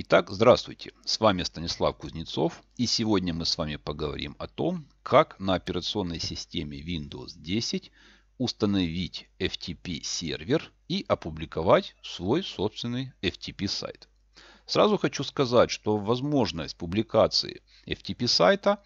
Итак, здравствуйте! С вами Станислав Кузнецов и сегодня мы с вами поговорим о том, как на операционной системе Windows 10 установить FTP сервер и опубликовать свой собственный FTP сайт. Сразу хочу сказать, что возможность публикации FTP сайта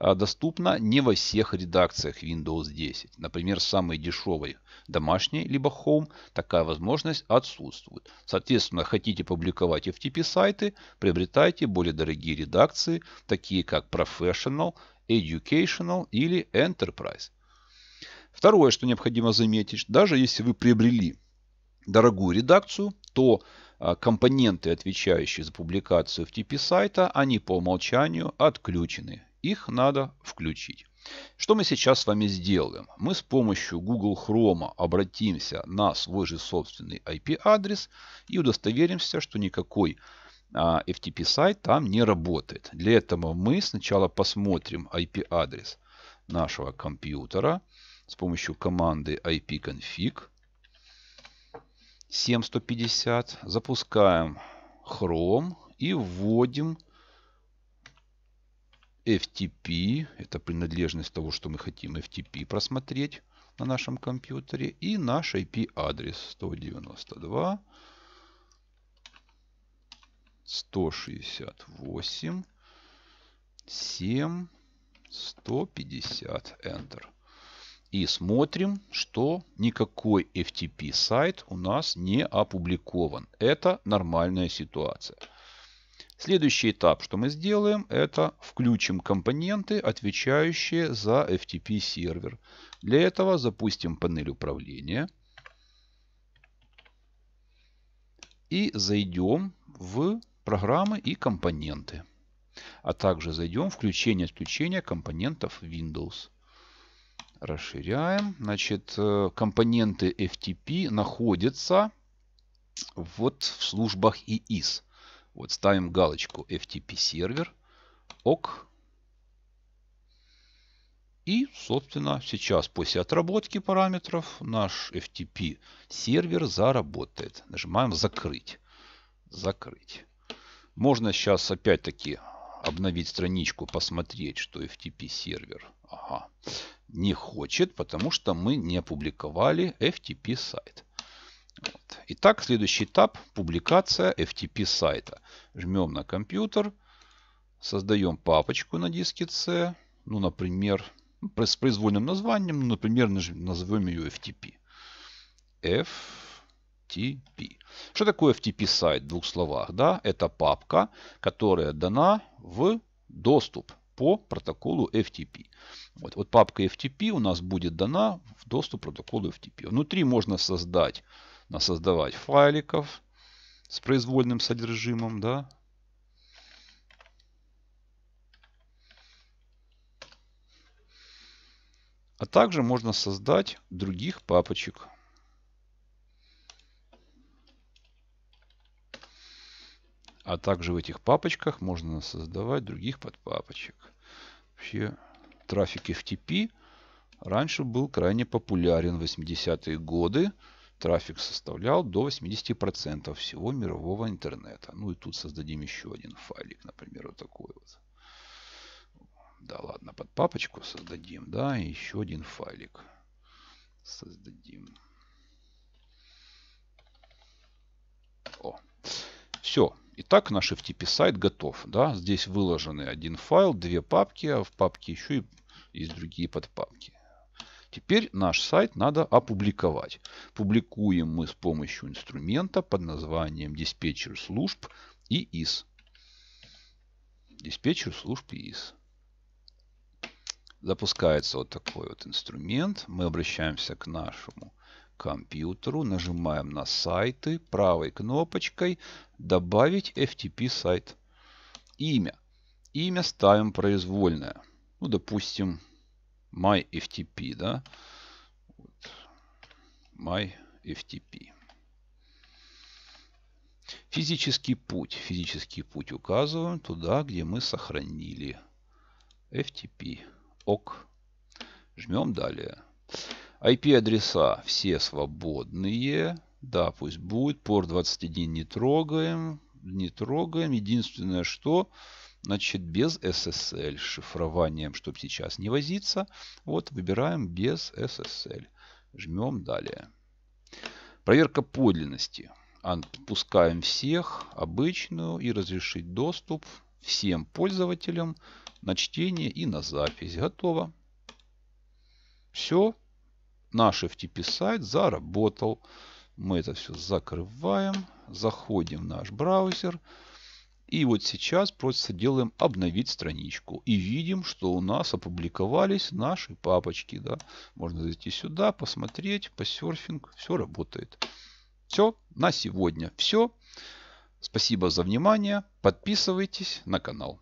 а, доступна не во всех редакциях Windows 10. Например, самой дешевой домашней, либо Home, такая возможность отсутствует. Соответственно, хотите публиковать FTP сайты, приобретайте более дорогие редакции, такие как Professional, Educational или Enterprise. Второе, что необходимо заметить, даже если вы приобрели дорогую редакцию, то а, компоненты, отвечающие за публикацию FTP сайта, они по умолчанию отключены их надо включить. Что мы сейчас с вами сделаем? Мы с помощью Google Chrome обратимся на свой же собственный IP-адрес и удостоверимся, что никакой FTP а, сайт там не работает. Для этого мы сначала посмотрим IP-адрес нашего компьютера с помощью команды ipconfig 7150. Запускаем Chrome и вводим FTP, это принадлежность того, что мы хотим FTP просмотреть на нашем компьютере, и наш IP-адрес 192 168 7 150 Enter. И смотрим, что никакой FTP сайт у нас не опубликован. Это нормальная ситуация. Следующий этап, что мы сделаем, это включим компоненты, отвечающие за FTP сервер. Для этого запустим панель управления. И зайдем в программы и компоненты. А также зайдем в включение отключение компонентов Windows. Расширяем. Значит, э, компоненты FTP находятся вот в службах EIS. Вот ставим галочку FTP сервер. ОК. И, собственно, сейчас после отработки параметров наш FTP сервер заработает. Нажимаем закрыть. Закрыть. Можно сейчас опять-таки обновить страничку, посмотреть, что FTP сервер ага, не хочет, потому что мы не опубликовали FTP сайт. Итак, следующий этап – публикация FTP сайта. Жмем на компьютер, создаем папочку на диске C, ну, например, с произвольным названием, ну, например, назовем ее FTP. FTP. Что такое FTP сайт в двух словах? Да, это папка, которая дана в доступ по протоколу FTP. Вот, вот папка FTP у нас будет дана в доступ к протоколу FTP. Внутри можно создать создавать файликов с произвольным содержимым, да. А также можно создать других папочек. А также в этих папочках можно создавать других подпапочек. Вообще трафик FTP раньше был крайне популярен в 80-е годы. Трафик составлял до 80% всего мирового интернета. Ну и тут создадим еще один файлик, например, вот такой вот. Да ладно, под папочку создадим, да, и еще один файлик создадим. О, все. Итак, наш FTP сайт готов. Да? Здесь выложены один файл, две папки, а в папке еще и есть другие подпапки. Теперь наш сайт надо опубликовать. Публикуем мы с помощью инструмента под названием диспетчер служб и ИС. Диспетчер служб и ИС. Запускается вот такой вот инструмент. Мы обращаемся к нашему компьютеру, нажимаем на сайты, правой кнопочкой добавить FTP сайт. Имя. Имя ставим произвольное. Ну, допустим, MyFTP, да? Вот. MyFTP. Физический путь. Физический путь указываем туда, где мы сохранили FTP. ОК. Жмем далее. IP-адреса все свободные. Да, пусть будет. Пор 21 не трогаем. Не трогаем. Единственное, что Значит, без SSL шифрованием, чтобы сейчас не возиться. Вот, выбираем без SSL. Жмем далее. Проверка подлинности. Отпускаем а, всех, обычную и разрешить доступ всем пользователям на чтение и на запись. Готово. Все. Наш FTP сайт заработал. Мы это все закрываем. Заходим в наш браузер. И вот сейчас просто делаем обновить страничку. И видим, что у нас опубликовались наши папочки. Да? Можно зайти сюда, посмотреть, посерфинг. Все работает. Все на сегодня. Все. Спасибо за внимание. Подписывайтесь на канал.